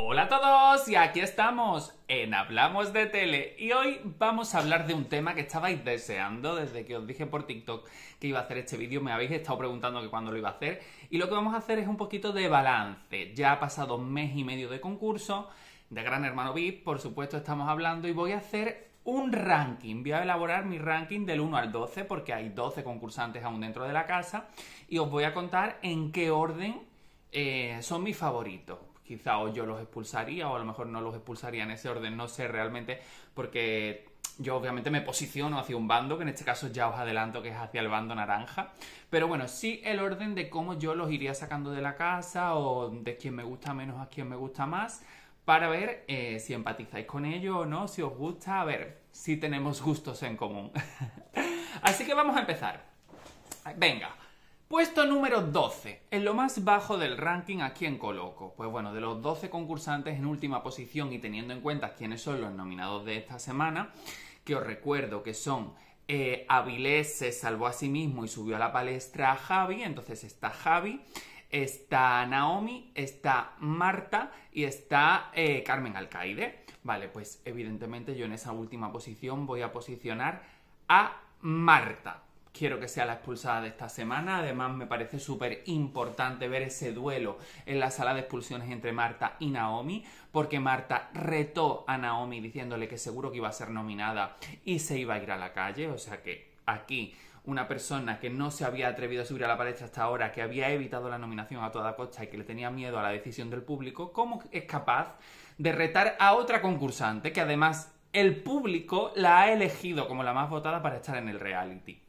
Hola a todos y aquí estamos en Hablamos de Tele y hoy vamos a hablar de un tema que estabais deseando desde que os dije por TikTok que iba a hacer este vídeo, me habéis estado preguntando que cuándo lo iba a hacer y lo que vamos a hacer es un poquito de balance. Ya ha pasado un mes y medio de concurso de Gran Hermano VIP, por supuesto estamos hablando y voy a hacer un ranking. Voy a elaborar mi ranking del 1 al 12 porque hay 12 concursantes aún dentro de la casa y os voy a contar en qué orden eh, son mis favoritos quizá o yo los expulsaría o a lo mejor no los expulsaría en ese orden, no sé realmente, porque yo obviamente me posiciono hacia un bando, que en este caso ya os adelanto que es hacia el bando naranja, pero bueno, sí el orden de cómo yo los iría sacando de la casa o de quién me gusta menos a quién me gusta más, para ver eh, si empatizáis con ellos o no, si os gusta, a ver si tenemos gustos en común. Así que vamos a empezar. Venga, Puesto número 12, en lo más bajo del ranking a quién coloco. Pues bueno, de los 12 concursantes en última posición y teniendo en cuenta quiénes son los nominados de esta semana, que os recuerdo que son eh, Avilés se salvó a sí mismo y subió a la palestra a Javi, entonces está Javi, está Naomi, está Marta y está eh, Carmen Alcaide. Vale, pues evidentemente yo en esa última posición voy a posicionar a Marta quiero que sea la expulsada de esta semana. Además, me parece súper importante ver ese duelo en la sala de expulsiones entre Marta y Naomi, porque Marta retó a Naomi diciéndole que seguro que iba a ser nominada y se iba a ir a la calle. O sea que aquí una persona que no se había atrevido a subir a la pared hasta ahora, que había evitado la nominación a toda costa y que le tenía miedo a la decisión del público, ¿cómo es capaz de retar a otra concursante que además el público la ha elegido como la más votada para estar en el reality?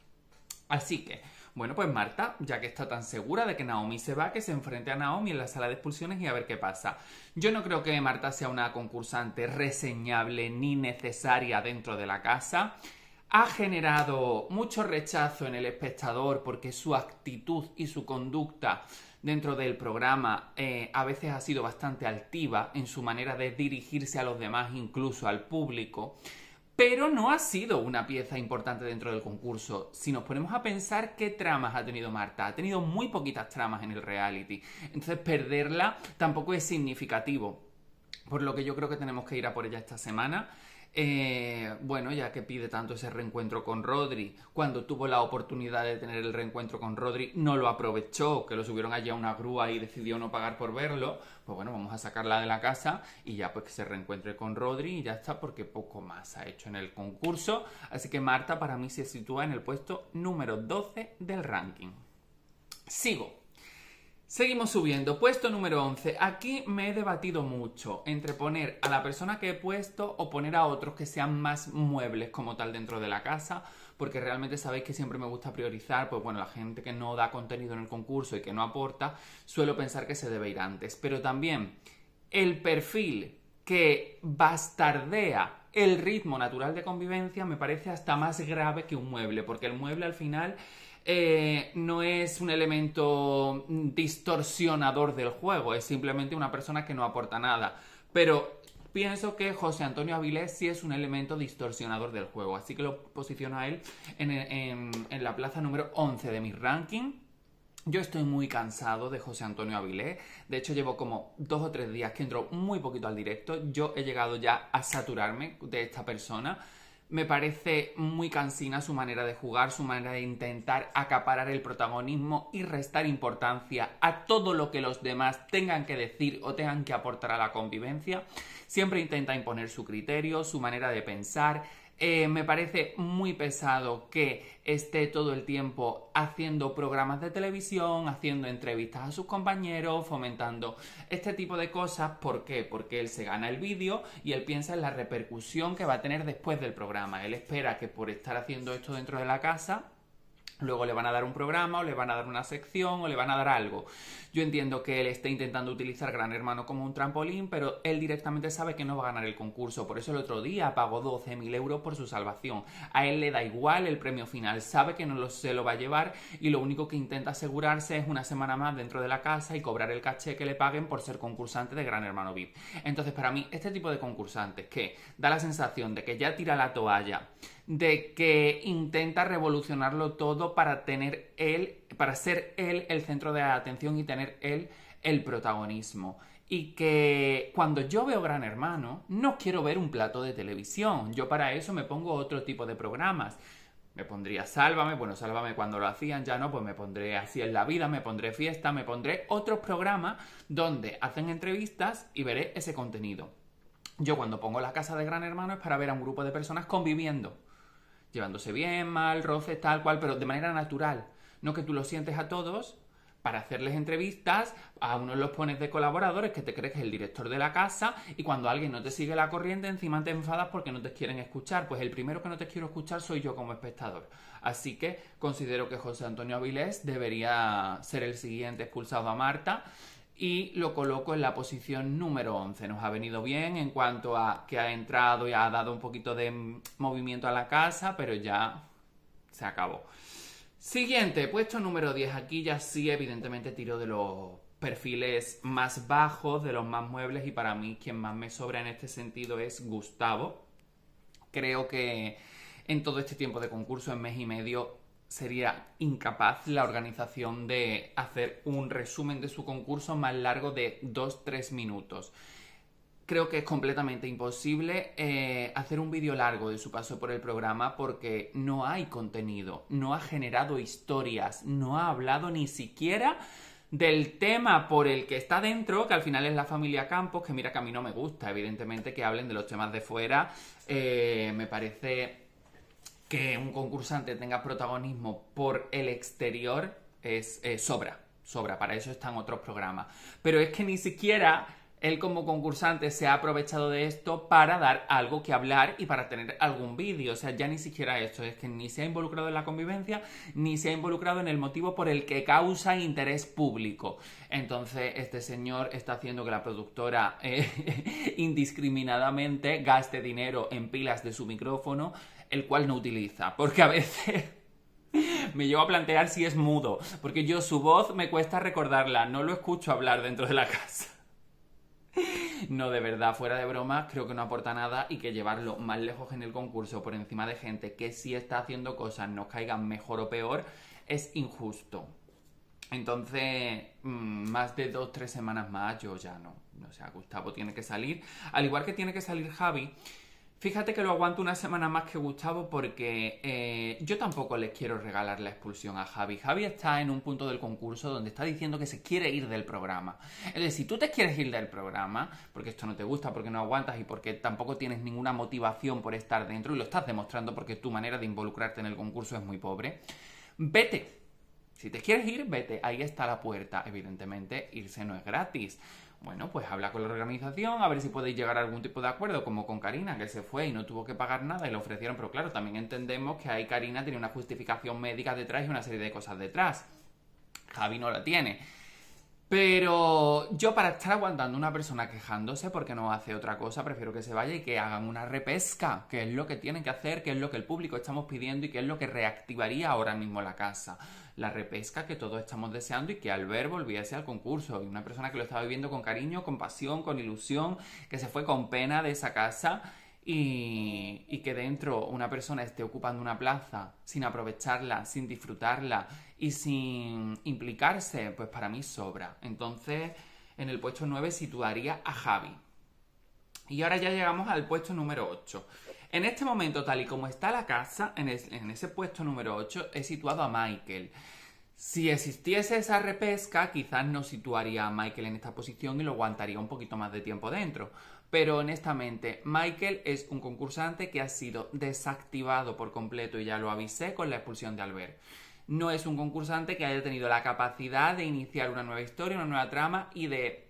Así que, bueno, pues Marta, ya que está tan segura de que Naomi se va, que se enfrente a Naomi en la sala de expulsiones y a ver qué pasa. Yo no creo que Marta sea una concursante reseñable ni necesaria dentro de la casa. Ha generado mucho rechazo en el espectador porque su actitud y su conducta dentro del programa eh, a veces ha sido bastante altiva en su manera de dirigirse a los demás, incluso al público pero no ha sido una pieza importante dentro del concurso. Si nos ponemos a pensar qué tramas ha tenido Marta, ha tenido muy poquitas tramas en el reality. Entonces perderla tampoco es significativo. Por lo que yo creo que tenemos que ir a por ella esta semana. Eh, bueno, ya que pide tanto ese reencuentro con Rodri, cuando tuvo la oportunidad de tener el reencuentro con Rodri, no lo aprovechó, que lo subieron allí a una grúa y decidió no pagar por verlo, pues bueno, vamos a sacarla de la casa y ya pues que se reencuentre con Rodri y ya está, porque poco más ha hecho en el concurso. Así que Marta para mí se sitúa en el puesto número 12 del ranking. Sigo. Seguimos subiendo, puesto número 11. Aquí me he debatido mucho entre poner a la persona que he puesto o poner a otros que sean más muebles como tal dentro de la casa, porque realmente sabéis que siempre me gusta priorizar, pues bueno, la gente que no da contenido en el concurso y que no aporta, suelo pensar que se debe ir antes. Pero también el perfil que bastardea el ritmo natural de convivencia me parece hasta más grave que un mueble, porque el mueble al final eh, no es un elemento distorsionador del juego, es simplemente una persona que no aporta nada. Pero pienso que José Antonio Avilés sí es un elemento distorsionador del juego, así que lo posiciono a él en, en la plaza número 11 de mi ranking. Yo estoy muy cansado de José Antonio Avilés. De hecho, llevo como dos o tres días que entro muy poquito al directo. Yo he llegado ya a saturarme de esta persona. Me parece muy cansina su manera de jugar, su manera de intentar acaparar el protagonismo y restar importancia a todo lo que los demás tengan que decir o tengan que aportar a la convivencia. Siempre intenta imponer su criterio, su manera de pensar, eh, me parece muy pesado que esté todo el tiempo haciendo programas de televisión, haciendo entrevistas a sus compañeros, fomentando este tipo de cosas. ¿Por qué? Porque él se gana el vídeo y él piensa en la repercusión que va a tener después del programa. Él espera que por estar haciendo esto dentro de la casa Luego le van a dar un programa o le van a dar una sección o le van a dar algo. Yo entiendo que él esté intentando utilizar Gran Hermano como un trampolín, pero él directamente sabe que no va a ganar el concurso. Por eso el otro día pagó 12.000 euros por su salvación. A él le da igual el premio final, sabe que no se lo va a llevar y lo único que intenta asegurarse es una semana más dentro de la casa y cobrar el caché que le paguen por ser concursante de Gran Hermano VIP. Entonces, para mí, este tipo de concursantes que da la sensación de que ya tira la toalla, de que intenta revolucionarlo todo para tener él, para ser él el centro de atención y tener él el protagonismo. Y que cuando yo veo Gran Hermano, no quiero ver un plato de televisión. Yo para eso me pongo otro tipo de programas. Me pondría Sálvame, bueno, Sálvame cuando lo hacían, ya no, pues me pondré Así en la vida, me pondré Fiesta, me pondré otros programas donde hacen entrevistas y veré ese contenido. Yo cuando pongo la casa de Gran Hermano es para ver a un grupo de personas conviviendo llevándose bien, mal, roces, tal cual, pero de manera natural. No que tú lo sientes a todos para hacerles entrevistas, a unos los pones de colaboradores que te crees que es el director de la casa y cuando alguien no te sigue la corriente encima te enfadas porque no te quieren escuchar. Pues el primero que no te quiero escuchar soy yo como espectador. Así que considero que José Antonio Avilés debería ser el siguiente expulsado a Marta y lo coloco en la posición número 11. Nos ha venido bien en cuanto a que ha entrado y ha dado un poquito de movimiento a la casa, pero ya se acabó. Siguiente, puesto número 10. Aquí ya sí, evidentemente, tiro de los perfiles más bajos, de los más muebles, y para mí quien más me sobra en este sentido es Gustavo. Creo que en todo este tiempo de concurso, en mes y medio, sería incapaz la organización de hacer un resumen de su concurso más largo de 2-3 minutos. Creo que es completamente imposible eh, hacer un vídeo largo de su paso por el programa porque no hay contenido, no ha generado historias, no ha hablado ni siquiera del tema por el que está dentro, que al final es la familia Campos, que mira que a mí no me gusta, evidentemente, que hablen de los temas de fuera, eh, me parece que un concursante tenga protagonismo por el exterior es eh, sobra, sobra, para eso están otros programas. Pero es que ni siquiera él como concursante se ha aprovechado de esto para dar algo que hablar y para tener algún vídeo. O sea, ya ni siquiera esto, es que ni se ha involucrado en la convivencia, ni se ha involucrado en el motivo por el que causa interés público. Entonces, este señor está haciendo que la productora eh, indiscriminadamente gaste dinero en pilas de su micrófono el cual no utiliza, porque a veces me llevo a plantear si es mudo, porque yo su voz me cuesta recordarla, no lo escucho hablar dentro de la casa. No, de verdad, fuera de broma, creo que no aporta nada y que llevarlo más lejos en el concurso por encima de gente que sí está haciendo cosas, nos caigan mejor o peor, es injusto. Entonces, mm, más de dos, tres semanas más, yo ya no. no sea, Gustavo tiene que salir. Al igual que tiene que salir Javi, Fíjate que lo aguanto una semana más que Gustavo porque eh, yo tampoco les quiero regalar la expulsión a Javi. Javi está en un punto del concurso donde está diciendo que se quiere ir del programa. Es decir, si tú te quieres ir del programa, porque esto no te gusta, porque no aguantas y porque tampoco tienes ninguna motivación por estar dentro y lo estás demostrando porque tu manera de involucrarte en el concurso es muy pobre, vete. Si te quieres ir, vete. Ahí está la puerta. Evidentemente, irse no es gratis. Bueno, pues habla con la organización, a ver si podéis llegar a algún tipo de acuerdo, como con Karina, que se fue y no tuvo que pagar nada y le ofrecieron, pero claro, también entendemos que ahí Karina tiene una justificación médica detrás y una serie de cosas detrás. Javi no la tiene. Pero yo para estar aguantando una persona quejándose porque no hace otra cosa, prefiero que se vaya y que hagan una repesca, que es lo que tienen que hacer, que es lo que el público estamos pidiendo y que es lo que reactivaría ahora mismo la casa. La repesca que todos estamos deseando y que al ver volviese al concurso. Y una persona que lo estaba viviendo con cariño, con pasión, con ilusión, que se fue con pena de esa casa y, que dentro una persona esté ocupando una plaza sin aprovecharla, sin disfrutarla y sin implicarse, pues para mí sobra. Entonces, en el puesto 9 situaría a Javi. Y ahora ya llegamos al puesto número 8. En este momento, tal y como está la casa, en, en ese puesto número 8 he situado a Michael. Si existiese esa repesca, quizás no situaría a Michael en esta posición y lo aguantaría un poquito más de tiempo dentro. Pero honestamente, Michael es un concursante que ha sido desactivado por completo y ya lo avisé con la expulsión de Albert. No es un concursante que haya tenido la capacidad de iniciar una nueva historia, una nueva trama y de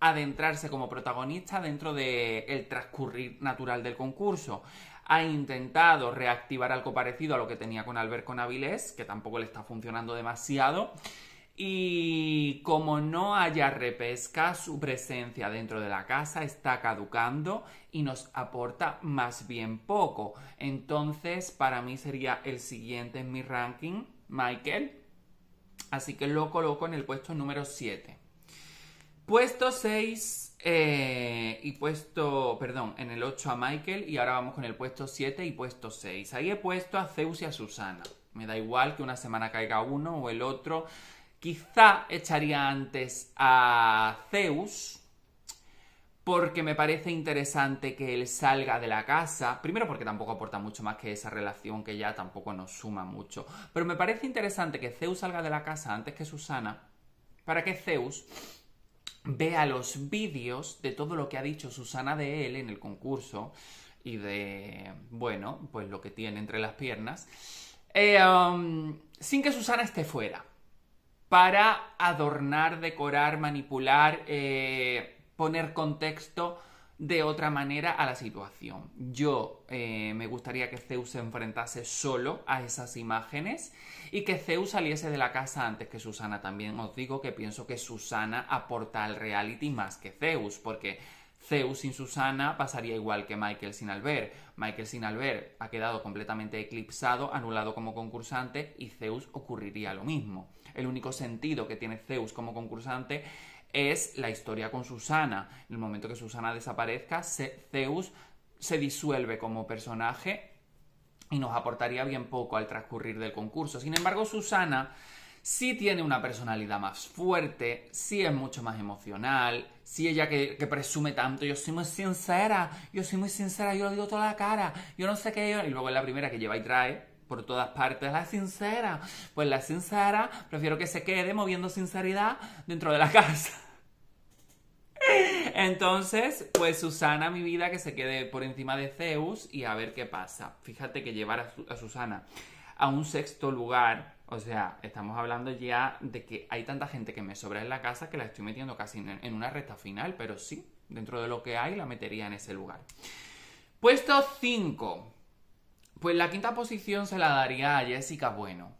adentrarse como protagonista dentro del el transcurrir natural del concurso. Ha intentado reactivar algo parecido a lo que tenía con Albert con Avilés, que tampoco le está funcionando demasiado. Y como no haya repesca, su presencia dentro de la casa está caducando y nos aporta más bien poco. Entonces, para mí sería el siguiente en mi ranking, Michael. Así que lo coloco en el puesto número 7. Puesto 6 eh, y puesto, perdón, en el 8 a Michael y ahora vamos con el puesto 7 y puesto 6. Ahí he puesto a Zeus y a Susana. Me da igual que una semana caiga uno o el otro. Quizá echaría antes a Zeus, porque me parece interesante que él salga de la casa, primero porque tampoco aporta mucho más que esa relación que ya tampoco nos suma mucho, pero me parece interesante que Zeus salga de la casa antes que Susana, para que Zeus vea los vídeos de todo lo que ha dicho Susana de él en el concurso y de, bueno, pues lo que tiene entre las piernas, eh, um, sin que Susana esté fuera para adornar, decorar, manipular, eh, poner contexto de otra manera a la situación. Yo eh, me gustaría que Zeus se enfrentase solo a esas imágenes y que Zeus saliese de la casa antes que Susana. También os digo que pienso que Susana aporta al reality más que Zeus, porque Zeus sin Susana pasaría igual que Michael sin Albert. Michael sin Albert ha quedado completamente eclipsado, anulado como concursante y Zeus ocurriría lo mismo. El único sentido que tiene Zeus como concursante es la historia con Susana. En el momento que Susana desaparezca, Zeus se disuelve como personaje y nos aportaría bien poco al transcurrir del concurso. Sin embargo, Susana si tiene una personalidad más fuerte, si es mucho más emocional, si ella que, presume tanto, yo soy muy sincera, yo soy muy sincera, yo lo digo toda la cara, yo no sé qué, y luego es la primera que lleva y trae. Por todas partes, la sincera. Pues la sincera, prefiero que se quede moviendo sinceridad dentro de la casa. Entonces, pues Susana, mi vida, que se quede por encima de Zeus y a ver qué pasa. Fíjate que llevar a Susana a un sexto lugar o sea, estamos hablando ya de que hay tanta gente que me sobra en la casa que la estoy metiendo casi en una recta final, pero sí, dentro de lo que hay la metería en ese lugar. Puesto 5. Pues la quinta posición se la daría a Jessica Bueno.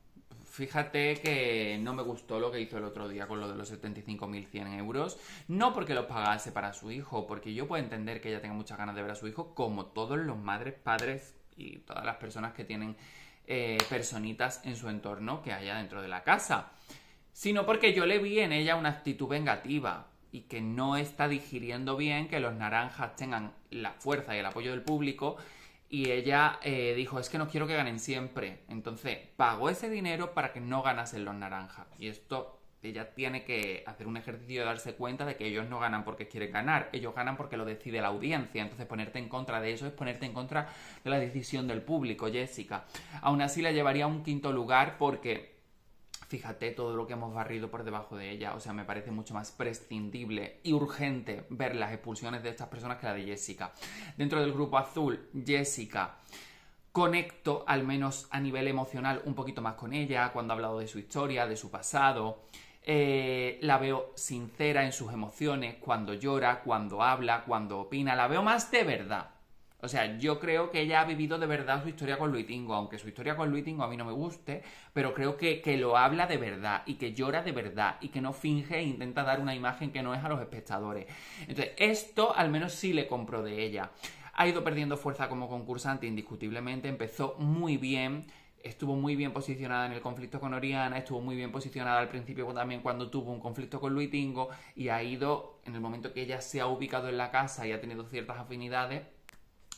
Fíjate que no me gustó lo que hizo el otro día con lo de los 75.100 euros. No porque los pagase para su hijo, porque yo puedo entender que ella tenga muchas ganas de ver a su hijo, como todos los madres, padres y todas las personas que tienen eh, personitas en su entorno que haya dentro de la casa, sino porque yo le vi en ella una actitud vengativa y que no está digiriendo bien que los naranjas tengan la fuerza y el apoyo del público y ella eh, dijo, es que no quiero que ganen siempre. Entonces pagó ese dinero para que no ganasen los naranjas. Y esto ella tiene que hacer un ejercicio de darse cuenta de que ellos no ganan porque quieren ganar, ellos ganan porque lo decide la audiencia. Entonces ponerte en contra de eso es ponerte en contra de la decisión del público, Jessica. Aún así la llevaría a un quinto lugar porque fíjate todo lo que hemos barrido por debajo de ella. O sea, me parece mucho más prescindible y urgente ver las expulsiones de estas personas que la de Jessica. Dentro del grupo azul, Jessica conecto, al menos a nivel emocional, un poquito más con ella, cuando ha hablado de su historia, de su pasado. Eh, la veo sincera en sus emociones, cuando llora, cuando habla, cuando opina. La veo más de verdad. O sea, yo creo que ella ha vivido de verdad su historia con Luitingo, aunque su historia con Luitingo a mí no me guste, pero creo que, que, lo habla de verdad y que llora de verdad y que no finge e intenta dar una imagen que no es a los espectadores. Entonces, esto al menos sí le compro de ella ha ido perdiendo fuerza como concursante indiscutiblemente, empezó muy bien, estuvo muy bien posicionada en el conflicto con Oriana, estuvo muy bien posicionada al principio también cuando tuvo un conflicto con Luitingo y ha ido, en el momento que ella se ha ubicado en la casa y ha tenido ciertas afinidades,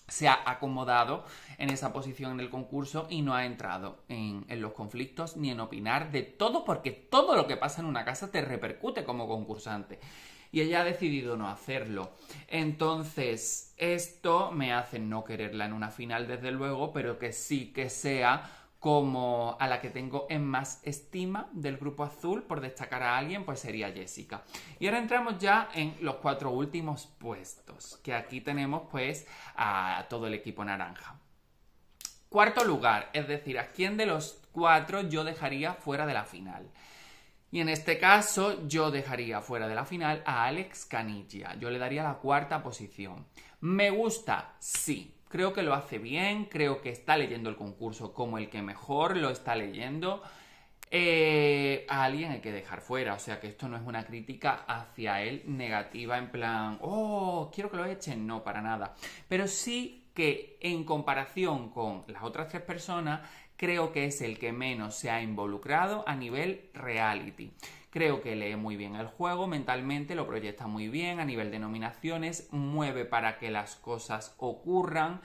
se ha acomodado en esa posición en el concurso y no ha entrado en, en, los conflictos ni en opinar de todo porque todo lo que pasa en una casa te repercute como concursante y ella ha decidido no hacerlo. Entonces, esto me hace no quererla en una final, desde luego, pero que sí que sea como a la que tengo en más estima del grupo azul, por destacar a alguien, pues sería Jessica. Y ahora entramos ya en los cuatro últimos puestos, que aquí tenemos pues a todo el equipo naranja. Cuarto lugar, es decir, a quién de los cuatro yo dejaría fuera de la final. Y en este caso yo dejaría fuera de la final a Alex canilla Yo le daría la cuarta posición. Me gusta, sí. Creo que lo hace bien, creo que está leyendo el concurso como el que mejor lo está leyendo. Eh, a alguien hay que dejar fuera, o sea que esto no es una crítica hacia él negativa en plan, oh, quiero que lo echen, no, para nada. Pero sí que en comparación con las otras tres personas, creo que es el que menos se ha involucrado a nivel reality. Creo que lee muy bien el juego, mentalmente lo proyecta muy bien a nivel de nominaciones, mueve para que las cosas ocurran.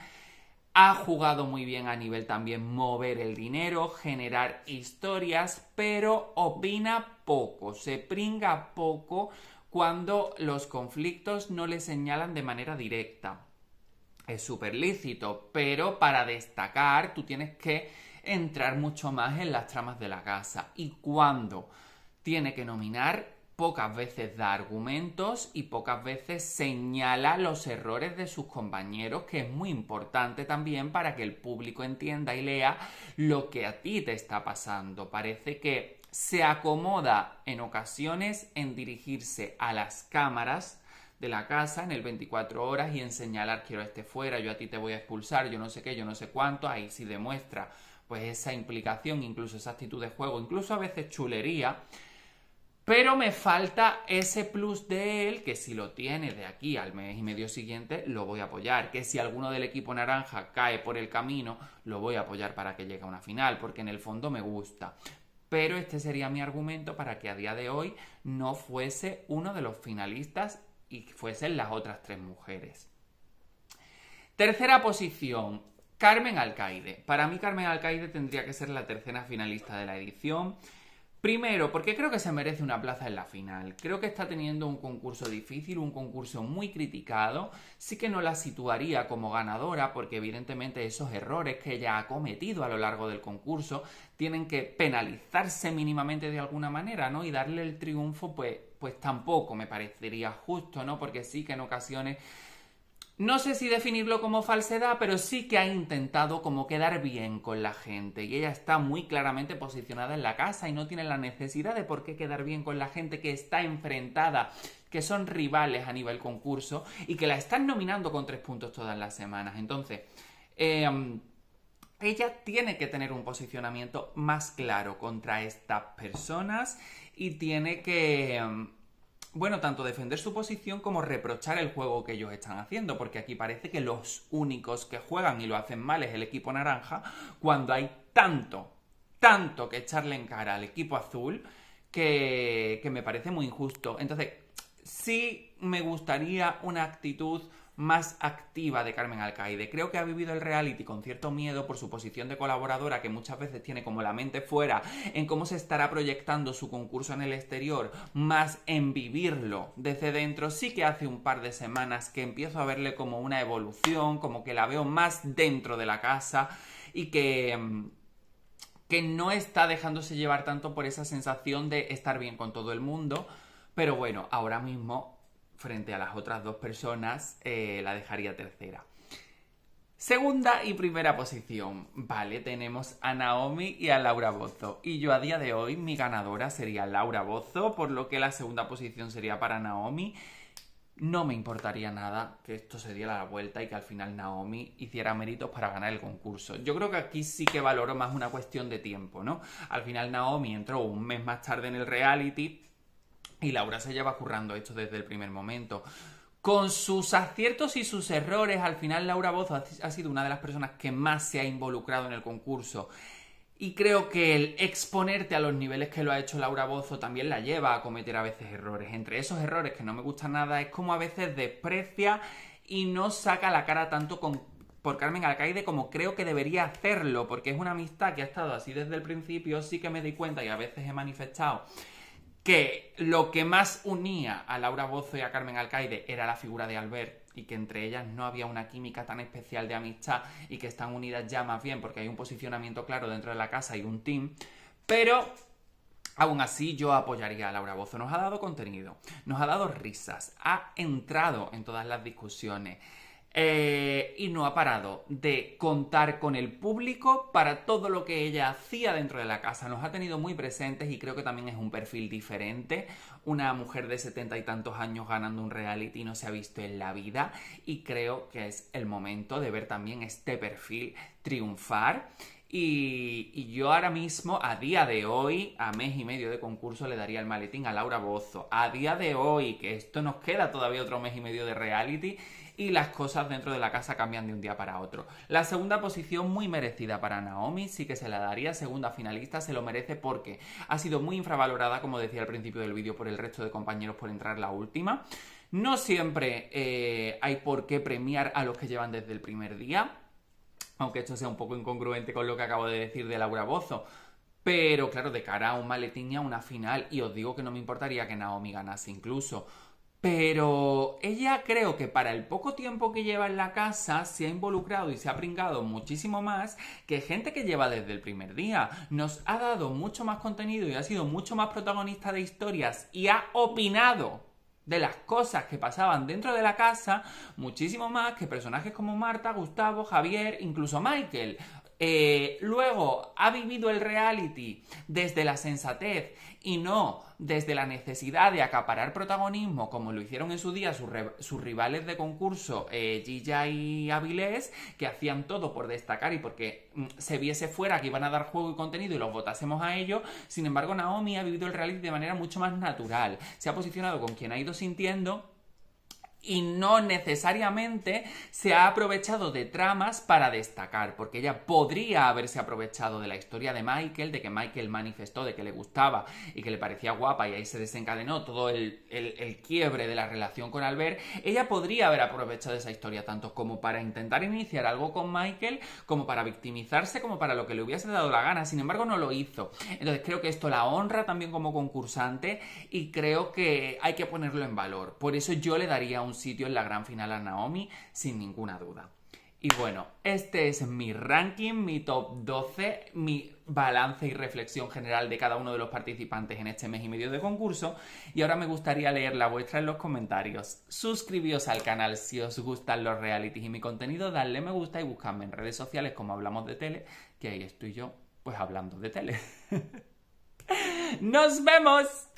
Ha jugado muy bien a nivel también mover el dinero, generar historias, pero opina poco, se pringa poco cuando los conflictos no le señalan de manera directa. Es súper lícito, pero para destacar tú tienes que entrar mucho más en las tramas de la casa y cuando tiene que nominar pocas veces da argumentos y pocas veces señala los errores de sus compañeros, que es muy importante también para que el público entienda y lea lo que a ti te está pasando. Parece que se acomoda en ocasiones en dirigirse a las cámaras de la casa en el 24 horas y en señalar quiero esté este fuera, yo a ti te voy a expulsar, yo no sé qué, yo no sé cuánto, ahí sí demuestra pues esa implicación, incluso esa actitud de juego, incluso a veces chulería, pero me falta ese plus de él que si lo tiene de aquí al mes y medio siguiente lo voy a apoyar. Que si alguno del equipo naranja cae por el camino, lo voy a apoyar para que llegue a una final, porque en el fondo me gusta. Pero este sería mi argumento para que a día de hoy no fuese uno de los finalistas y fuesen las otras tres mujeres. Tercera posición, Carmen Alcaide. Para mí Carmen Alcaide tendría que ser la tercera finalista de la edición. Primero, porque creo que se merece una plaza en la final. Creo que está teniendo un concurso difícil, un concurso muy criticado. Sí que no la situaría como ganadora porque evidentemente esos errores que ella ha cometido a lo largo del concurso tienen que penalizarse mínimamente de alguna manera, ¿no? Y darle el triunfo, pues, pues tampoco me parecería justo, ¿no? Porque sí que en ocasiones no sé si definirlo como falsedad, pero sí que ha intentado como quedar bien con la gente. Y ella está muy claramente posicionada en la casa y no tiene la necesidad de por qué quedar bien con la gente que está enfrentada, que son rivales a nivel concurso y que la están nominando con tres puntos todas las semanas. Entonces, em, ella tiene que tener un posicionamiento más claro contra estas personas y tiene que... Em, bueno, tanto defender su posición como reprochar el juego que ellos están haciendo, porque aquí parece que los únicos que juegan y lo hacen mal es el equipo naranja, cuando hay tanto, tanto que echarle en cara al equipo azul que, me parece muy injusto. Entonces, sí me gustaría una actitud más activa de Carmen Alcaide. Creo que ha vivido el reality con cierto miedo por su posición de colaboradora que muchas veces tiene como la mente fuera en cómo se estará proyectando su concurso en el exterior, más en vivirlo desde dentro. Sí que hace un par de semanas que empiezo a verle como una evolución, como que la veo más dentro de la casa y que mm, que no está dejándose llevar tanto por esa sensación de estar bien con todo el mundo, pero bueno, ahora mismo frente a las otras dos personas, eh, la dejaría tercera. Segunda y primera posición, vale, tenemos a Naomi y a Laura Bozo. Y yo a día de hoy mi ganadora sería Laura Bozo, por lo que la segunda posición sería para Naomi. No me importaría nada que esto se diera la vuelta y que al final Naomi hiciera méritos para ganar el concurso. Yo creo que aquí sí que valoro más una cuestión de tiempo, ¿no? Al final Naomi entró un mes más tarde en el reality, y Laura se lleva currando esto desde el primer momento. Con sus aciertos y sus errores, al final Laura Bozo ha sido una de las personas que más se ha involucrado en el concurso. Y creo que el exponerte a los niveles que lo ha hecho Laura Bozo también la lleva a cometer a veces errores. Entre esos errores que no me gusta nada es como a veces desprecia y no saca la cara tanto por Carmen Alcaide como creo que debería hacerlo, porque es una amistad que ha estado así desde el principio, sí que me di cuenta y a veces he manifestado que lo que más unía a Laura Bozo y a Carmen Alcaide era la figura de Albert y que entre ellas no había una química tan especial de amistad y que están unidas ya más bien porque hay un posicionamiento claro dentro de la casa y un team, pero Aún así, yo apoyaría a Laura Bozo. Nos ha dado contenido, nos ha dado risas, ha entrado en todas las discusiones. Eh, y no ha parado de contar con el público para todo lo que ella hacía dentro de la casa. Nos ha tenido muy presentes y creo que también es un perfil diferente. Una mujer de setenta y tantos años ganando un reality no se ha visto en la vida y creo que es el momento de ver también este perfil triunfar. Y, y, yo ahora mismo, a día de hoy, a mes y medio de concurso, le daría el maletín a Laura Bozo. A día de hoy, que esto nos queda todavía otro mes y medio de reality, y las cosas dentro de la casa cambian de un día para otro. La segunda posición muy merecida para Naomi, sí que se la daría, segunda finalista, se lo merece porque ha sido muy infravalorada, como decía al principio del vídeo, por el resto de compañeros por entrar la última. No siempre eh, hay por qué premiar a los que llevan desde el primer día, aunque esto sea un poco incongruente con lo que acabo de decir de Laura Bozo. Pero claro, de cara a un maletín a una final, y os digo que no me importaría que Naomi ganase incluso. Pero ella creo que para el poco tiempo que lleva en la casa se ha involucrado y se ha pringado muchísimo más que gente que lleva desde el primer día. Nos ha dado mucho más contenido y ha sido mucho más protagonista de historias y ha opinado de las cosas que pasaban dentro de la casa muchísimo más que personajes como Marta, Gustavo, Javier, incluso Michael. Eh, luego ha vivido el reality desde la sensatez y no desde la necesidad de acaparar protagonismo como lo hicieron en su día sus, rivales de concurso eh, y Avilés, que hacían todo por destacar y porque mm, se viese fuera que iban a dar juego y contenido y los votásemos a ellos. Sin embargo, Naomi ha vivido el reality de manera mucho más natural, se ha posicionado con quien ha ido sintiendo y no necesariamente se ha aprovechado de tramas para destacar, porque ella podría haberse aprovechado de la historia de Michael, de que Michael manifestó de que le gustaba y que le parecía guapa y ahí se desencadenó todo el, el quiebre de la relación con Albert, ella podría haber aprovechado esa historia tanto como para intentar iniciar algo con Michael, como para victimizarse, como para lo que le hubiese dado la gana, sin embargo no lo hizo. Entonces creo que esto la honra también como concursante y creo que hay que ponerlo en valor, por eso yo le daría un sitio en la gran final a Naomi, sin ninguna duda. Y bueno, este es mi ranking, mi top 12, mi balance y reflexión general de cada uno de los participantes en este mes y medio de concurso. Y ahora me gustaría leer la vuestra en los comentarios. Suscribíos al canal si os gustan los realities y mi contenido, dadle me gusta y buscadme en redes sociales como hablamos de tele, que ahí estoy yo, pues hablando de tele. ¡Nos vemos!